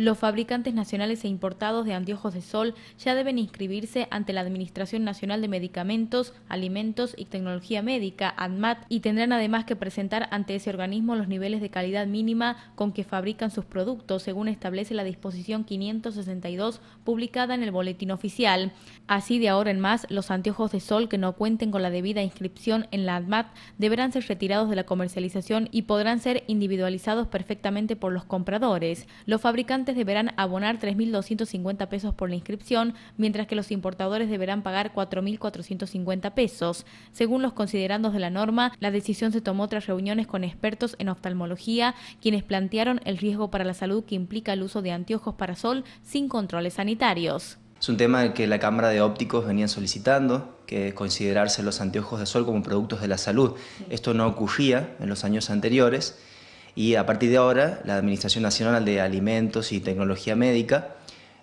Los fabricantes nacionales e importados de anteojos de sol ya deben inscribirse ante la Administración Nacional de Medicamentos, Alimentos y Tecnología Médica, ADMAT, y tendrán además que presentar ante ese organismo los niveles de calidad mínima con que fabrican sus productos, según establece la disposición 562 publicada en el Boletín Oficial. Así, de ahora en más, los anteojos de sol que no cuenten con la debida inscripción en la ADMAT deberán ser retirados de la comercialización y podrán ser individualizados perfectamente por los compradores. Los fabricantes deberán abonar 3.250 pesos por la inscripción, mientras que los importadores deberán pagar 4.450 pesos. Según los considerandos de la norma, la decisión se tomó tras reuniones con expertos en oftalmología, quienes plantearon el riesgo para la salud que implica el uso de anteojos para sol sin controles sanitarios. Es un tema que la Cámara de Ópticos venía solicitando, que considerarse los anteojos de sol como productos de la salud. Esto no ocurría en los años anteriores y a partir de ahora, la Administración Nacional de Alimentos y Tecnología Médica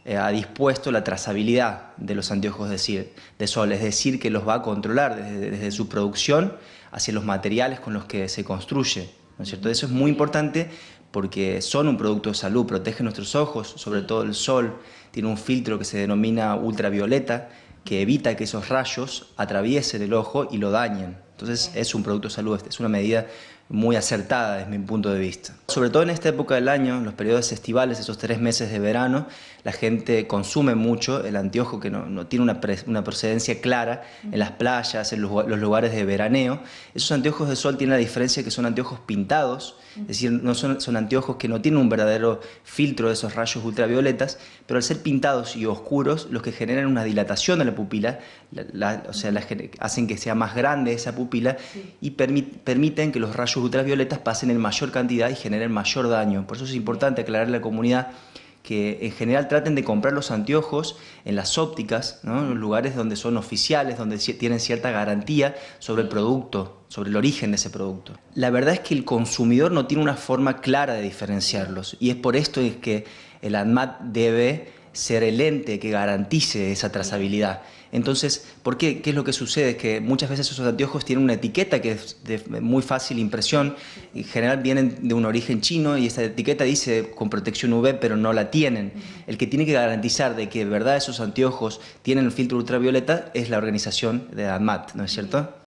eh, ha dispuesto la trazabilidad de los anteojos de, sol, es decir, que los va a controlar desde, su producción hacia los materiales con los que se construye. ¿no es cierto? Eso es muy importante porque son un producto de salud, protegen nuestros ojos, sobre todo el sol, tiene un filtro que se denomina ultravioleta, que evita que esos rayos atraviesen el ojo y lo dañen. Entonces es un producto de salud, es una medida muy acertada desde mi punto de vista. Sobre todo en esta época del año, en los periodos estivales, esos tres meses de verano, la gente consume mucho el anteojo que no, tiene una, procedencia clara en las playas, en los, lugares de veraneo. Esos anteojos de sol tienen la diferencia que son anteojos pintados, es decir, no son, son anteojos que no tienen un verdadero filtro de esos rayos ultravioletas, pero al ser pintados y oscuros, los que generan una dilatación de la pupila, o sea, hacen que sea más grande esa pupila y permiten que los rayos sus ultravioletas pasen en mayor cantidad y generen mayor daño. Por eso es importante aclarar a la comunidad que en general traten de comprar los anteojos en las ópticas, en los lugares donde son oficiales, donde tienen cierta garantía sobre el producto, sobre el origen de ese producto. La verdad es que el consumidor no tiene una forma clara de diferenciarlos y es por esto es que el ANMAT debe ser el ente que garantice esa trazabilidad. Entonces, ¿por qué? ¿Qué es lo que sucede? Es que muchas veces esos anteojos tienen una etiqueta que es de muy fácil impresión, en general vienen de un origen chino y esta etiqueta dice con protección UV, pero no la tienen. El que tiene que garantizar de que verdad esos anteojos tienen el filtro ultravioleta es la organización de ADMAT, ¿no es cierto?